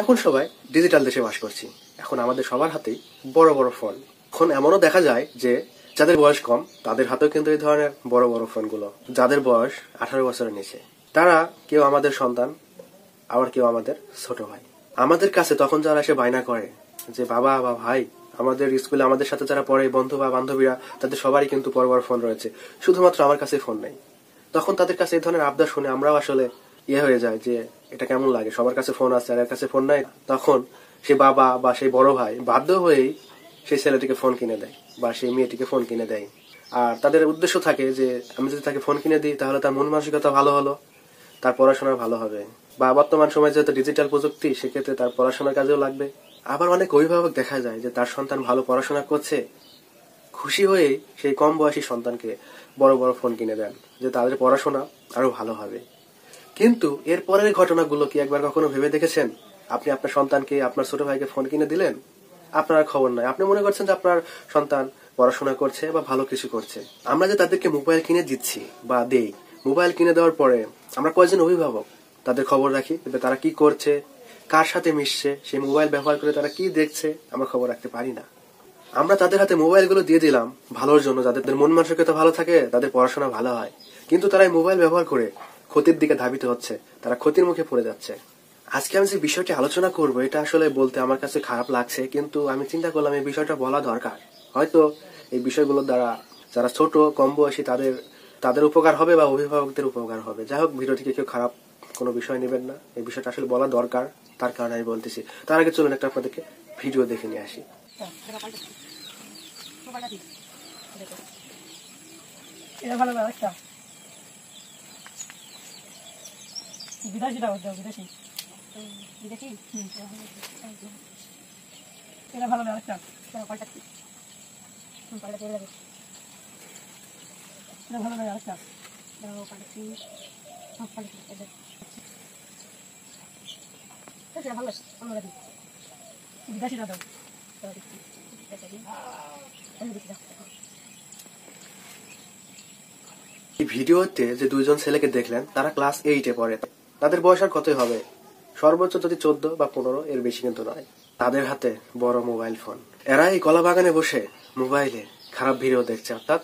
এখন সবাই ডিজিটাল দেশে বাস করছি এখন আমাদের সবার হাতেই বড় বড় ফোন এখন এমনও দেখা যায় যে যাদের বয়স কম তাদের হাতেও কিন্তু এই ধরনের বড় বড় ফোনগুলো যাদের বয়স আঠারো বছরের নিচে তারা কেউ আমাদের সন্তান আবার কেউ আমাদের ছোট ভাই আমাদের কাছে তখন যারা এসে বায়না করে যে বাবা বা ভাই আমাদের স্কুলে আমাদের সাথে যারা পড়ে বন্ধু বা বান্ধবীরা তাদের সবারই কিন্তু বড় বড় ফোন রয়েছে শুধুমাত্র আমার কাছে ফোন নেই তখন তাদের কাছে এই ধরনের আবদার শুনে আমরাও আসলে ইয়ে হয়ে যায় যে এটা কেমন লাগে সবার কাছে ফোন আছে আর কাছে ফোন নাই তখন সে বাবা বা সেই বড় ভাই বাধ্য হয়েই সেই ছেলেটিকে ফোন কিনে দেয় বা সেই মেয়েটিকে ফোন কিনে দেয় আর তাদের উদ্দেশ্য থাকে যে আমি যদি তাকে ফোন কিনে দিই তাহলে তার মন মানসিকতা ভালো হলো তার পড়াশোনা ভালো হবে বা বর্তমান সময় যেহেতু ডিজিটাল প্রযুক্তি সেক্ষেত্রে তার পড়াশোনার কাজেও লাগবে আবার অনেক অভিভাবক দেখা যায় যে তার সন্তান ভালো পড়াশোনা করছে খুশি হয়ে সেই কম বয়সী সন্তানকে বড় বড় ফোন কিনে দেন যে তাদের পড়াশোনা আরো ভালো হবে কিন্তু এর পরের ঘটনাগুলো কি একবার কখনো ভেবে দেখেছেন আপনি আপনার সন্তানকে আপনার ছোট ভাইকে ফোন কিনে দিলেন আপনার খবর নাই আপনি মনে করছেন যে আপনার সন্তান পড়াশোনা করছে বা ভালো কিছু করছে আমরা যে তাদেরকে মোবাইল কিনে দিচ্ছি বা দেই মোবাইল কিনে দেওয়ার পরে আমরা কয়েকজন অভিভাবক তাদের খবর রাখি তারা কি করছে কার সাথে মিশছে সেই মোবাইল ব্যবহার করে তারা কি দেখছে আমরা খবর রাখতে পারি না আমরা তাদের হাতে মোবাইলগুলো দিয়ে দিলাম ভালোর জন্য যাদের মন মানসিকতা ভালো থাকে তাদের পড়াশোনা ভালো হয় কিন্তু তারা এই মোবাইল ব্যবহার করে ক্ষতির দিকে ধাবিত হচ্ছে তারা ক্ষতির মুখে পড়ে যাচ্ছে আজকে আমি যে বিষয়টি আলোচনা করব এটা আসলে বলতে আমার কাছে খারাপ লাগছে কিন্তু আমি চিন্তা করলাম এই বিষয়টা বলা দরকার হয়তো এই বিষয়গুলোর দ্বারা যারা ছোট কম বয়সী তাদের তাদের উপকার হবে বা অভিভাবকদের উপকার হবে যাই হোক ভিডিও থেকে কেউ খারাপ কোনো বিষয় নেবেন না এই বিষয়টা আসলে বলা দরকার তার কারণে আমি বলতেছি তার আগে চলুন একটা আপনাদেরকে ভিডিও দেখে নিয়ে আসি এটা ভালো ব্যবস্থা বিদেশি দাও দাও বিদেশি বিদেশি এটা ভালো কলটা কলটা এটা ভালো এটা ভালো আমরা দিই বিদেশি দাও দাও ভিডিওতে যে দুইজন ছেলেকে দেখলেন তারা ক্লাস এইটে পড়ে তাদের বয়স আর কতই হবে সর্বোচ্চ যদি চোদ্দ বা পনেরো এর বেশি কিন্তু নয় তাদের হাতে বড় মোবাইল ফোন এরা এই কলা বাগানে বসে মোবাইলে খারাপ ভিডিও দেখছে অর্থাৎ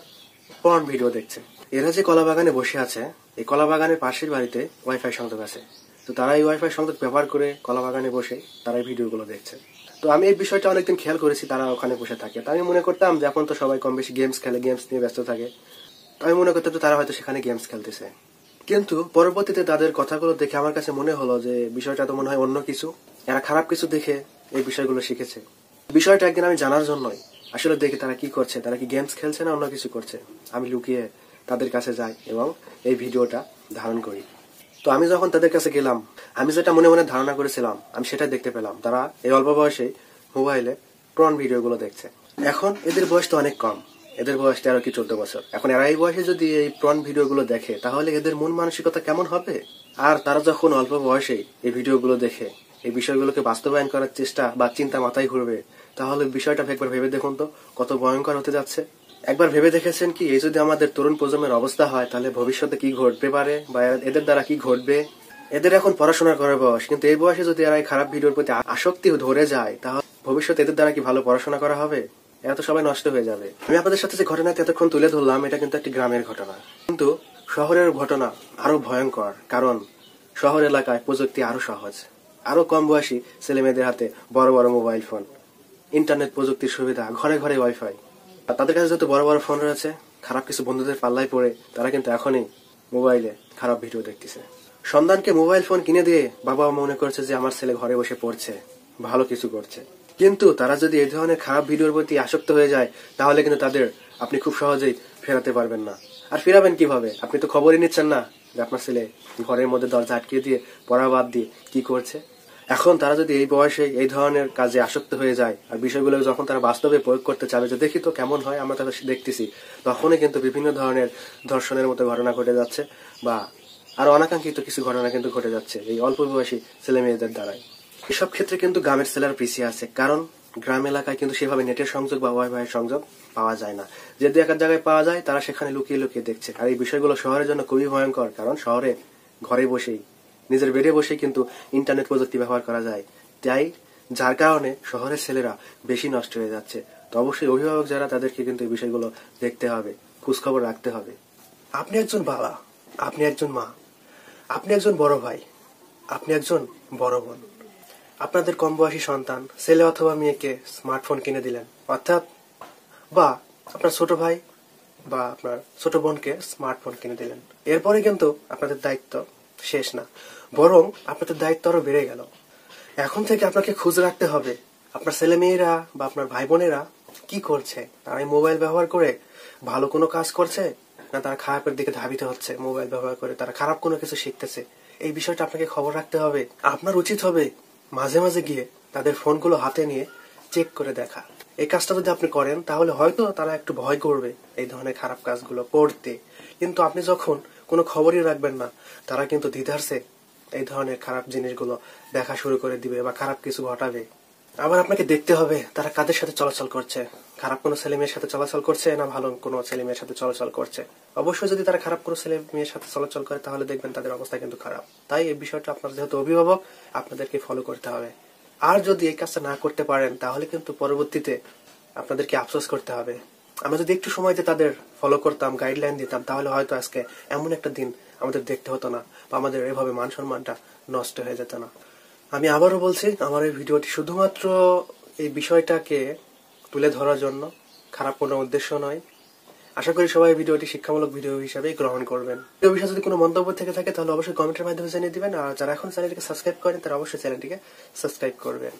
পর্ন ভিডিও দেখছে এরা যে কলা বাগানে বসে আছে এই কলা বাগানের পাশের বাড়িতে ওয়াইফাই সংযোগ আছে তো তারা এই ওয়াইফাই সংযোগ ব্যবহার করে কলা বাগানে বসে তারা এই ভিডিওগুলো দেখছে তো আমি এই বিষয়টা অনেকদিন খেয়াল করেছি তারা ওখানে বসে থাকে তো আমি মনে করতাম যে এখন তো সবাই কম বেশি গেমস খেলে গেমস নিয়ে ব্যস্ত থাকে তো আমি মনে করতাম তারা হয়তো সেখানে গেমস খেলতেছে কিন্তু পরবর্তীতে তাদের কথাগুলো দেখে আমার কাছে মনে হলো যে বিষয়টা তো মনে হয় অন্য কিছু এরা খারাপ কিছু দেখে এই বিষয়গুলো শিখেছে বিষয়টা একদিন আমি জানার জন্যই আসলে দেখে তারা কি করছে তারা কি গেমস খেলছে না অন্য কিছু করছে আমি লুকিয়ে তাদের কাছে যাই এবং এই ভিডিওটা ধারণ করি তো আমি যখন তাদের কাছে গেলাম আমি যেটা মনে মনে ধারণা করেছিলাম আমি সেটাই দেখতে পেলাম তারা এই অল্প বয়সে মোবাইলে প্রন ভিডিওগুলো দেখছে এখন এদের বয়স তো অনেক কম এদের বয়স তেরো কি চোদ্দ বছর এখন এরাই বয়সে যদি এই প্রন ভিডিওগুলো দেখে তাহলে এদের মন মানসিকতা কেমন হবে আর তারা যখন অল্প বয়সে এই ভিডিওগুলো দেখে এই বিষয়গুলোকে বাস্তবায়ন করার চেষ্টা বা চিন্তা মাথায় ঘুরবে তাহলে বিষয়টা একবার ভেবে দেখুন তো কত ভয়ঙ্কর হতে যাচ্ছে একবার ভেবে দেখেছেন কি এই যদি আমাদের তরুণ প্রজন্মের অবস্থা হয় তাহলে ভবিষ্যতে কি ঘটবে পারে বা এদের দ্বারা কি ঘটবে এদের এখন পড়াশোনা করার বয়স কিন্তু এই বয়সে যদি এরা খারাপ ভিডিওর প্রতি আসক্তি ধরে যায় তাহলে ভবিষ্যতে এদের দ্বারা কি ভালো পড়াশোনা করা হবে এরা তো সবাই নষ্ট হয়ে যাবে আমি আপনাদের সাথে যে ঘটনাটা এতক্ষণ তুলে ধরলাম এটা কিন্তু একটি গ্রামের ঘটনা কিন্তু শহরের ঘটনা আরো ভয়ঙ্কর কারণ শহর এলাকায় প্রযুক্তি আরো সহজ আরো কম বয়সী ছেলে মেয়েদের হাতে বড় বড় মোবাইল ফোন ইন্টারনেট প্রযুক্তির সুবিধা ঘরে ঘরে ওয়াইফাই তাদের কাছে যত বড় বড় ফোন রয়েছে খারাপ কিছু বন্ধুদের পাল্লায় পড়ে তারা কিন্তু এখনই মোবাইলে খারাপ ভিডিও দেখতেছে সন্তানকে মোবাইল ফোন কিনে দিয়ে বাবা মনে করছে যে আমার ছেলে ঘরে বসে পড়ছে ভালো কিছু করছে কিন্তু তারা যদি এই ধরনের খারাপ ভিডিওর প্রতি আসক্ত হয়ে যায় তাহলে কিন্তু তাদের আপনি খুব সহজেই ফেরাতে পারবেন না আর ফেরাবেন কিভাবে আপনি তো খবরই নিচ্ছেন না যে আপনার ছেলে ঘরের মধ্যে দরজা আটকে দিয়ে পড়া বাদ দিয়ে কি করছে এখন তারা যদি এই বয়সে এই ধরনের কাজে আসক্ত হয়ে যায় আর বিষয়গুলো যখন তারা বাস্তবে প্রয়োগ করতে চাবে যে দেখি তো কেমন হয় আমরা তাদের দেখতেছি তখনই কিন্তু বিভিন্ন ধরনের ধর্ষণের মতো ঘটনা ঘটে যাচ্ছে বা আর অনাকাঙ্ক্ষিত কিছু ঘটনা কিন্তু ঘটে যাচ্ছে এই অল্প বয়সী ছেলে মেয়েদের দ্বারাই এসব ক্ষেত্রে কিন্তু গ্রামের সেলার পিছিয়ে আছে কারণ গ্রাম এলাকায় কিন্তু সেভাবে নেটের সংযোগ বা ওয়াইফাই সংযোগ পাওয়া যায় না যে দু এক জায়গায় পাওয়া যায় তারা সেখানে লুকিয়ে লুকিয়ে দেখছে আর এই বিষয়গুলো শহরের জন্য খুবই ভয়ঙ্কর কারণ শহরে ঘরে বসেই নিজের বেডে বসেই কিন্তু ইন্টারনেট প্রযুক্তি ব্যবহার করা যায় তাই যার কারণে শহরের ছেলেরা বেশি নষ্ট হয়ে যাচ্ছে তো অবশ্যই অভিভাবক যারা তাদেরকে কিন্তু এই বিষয়গুলো দেখতে হবে খোঁজখবর রাখতে হবে আপনি একজন বাবা আপনি একজন মা আপনি একজন বড় ভাই আপনি একজন বড় বোন আপনাদের কম বয়সী সন্তান ছেলে অথবা মেয়েকে স্মার্টফোন কিনে দিলেন অর্থাৎ বা আপনার ছোট ভাই বা আপনার ছোট বোনকে স্মার্টফোন কিনে দিলেন এরপরে কিন্তু আপনাদের দায়িত্ব শেষ না বরং আপনাদের দায়িত্ব আরো বেড়ে গেল এখন থেকে আপনাকে খুঁজে রাখতে হবে আপনার ছেলে মেয়েরা বা আপনার ভাই বোনেরা কি করছে তারা মোবাইল ব্যবহার করে ভালো কোনো কাজ করছে না তারা খারাপের দিকে ধাবিত হচ্ছে মোবাইল ব্যবহার করে তারা খারাপ কোনো কিছু শিখতেছে এই বিষয়টা আপনাকে খবর রাখতে হবে আপনার উচিত হবে মাঝে মাঝে গিয়ে তাদের ফোনগুলো হাতে নিয়ে চেক করে দেখা এই কাজটা যদি আপনি করেন তাহলে হয়তো তারা একটু ভয় করবে এই ধরনের খারাপ কাজগুলো করতে কিন্তু আপনি যখন কোনো খবরই রাখবেন না তারা কিন্তু দ্বিধার্সে এই ধরনের খারাপ জিনিসগুলো দেখা শুরু করে দিবে বা খারাপ কিছু ঘটাবে আবার আপনাকে দেখতে হবে তারা কাদের সাথে চলাচল করছে খারাপ কোনো ছেলে মেয়ের সাথে চলাচল করছে না ভালো কোনো ছেলে মেয়ের সাথে চলাচল করছে অবশ্যই যদি তারা খারাপ কোনো ছেলে মেয়ের সাথে চলাচল করে তাহলে দেখবেন তাদের অবস্থা কিন্তু খারাপ তাই এই বিষয়টা আপনার যেহেতু অভিভাবক আপনাদেরকে ফলো করতে হবে আর যদি এই কাজটা না করতে পারেন তাহলে কিন্তু পরবর্তীতে আপনাদেরকে আফসোস করতে হবে আমরা যদি একটু সময় যে তাদের ফলো করতাম গাইডলাইন দিতাম তাহলে হয়তো আজকে এমন একটা দিন আমাদের দেখতে হতো না বা আমাদের এভাবে মান সম্মানটা নষ্ট হয়ে যেত না আমি আবারও বলছি আমার এই ভিডিওটি শুধুমাত্র এই বিষয়টাকে তুলে ধরার জন্য খারাপ কোনো উদ্দেশ্য নয় আশা করি সবাই ভিডিওটি শিক্ষামূলক ভিডিও হিসাবে গ্রহণ করবেন এই বিষয়ে যদি কোনো মন্তব্য থেকে থাকে তাহলে অবশ্যই কমেন্টের মাধ্যমে জানিয়ে দিবেন আর যারা এখন চ্যানেলটিকে সাবস্ক্রাইব করেন তারা অবশ্যই চ্যানেলটিকে সাবস্ক্রাইব করবেন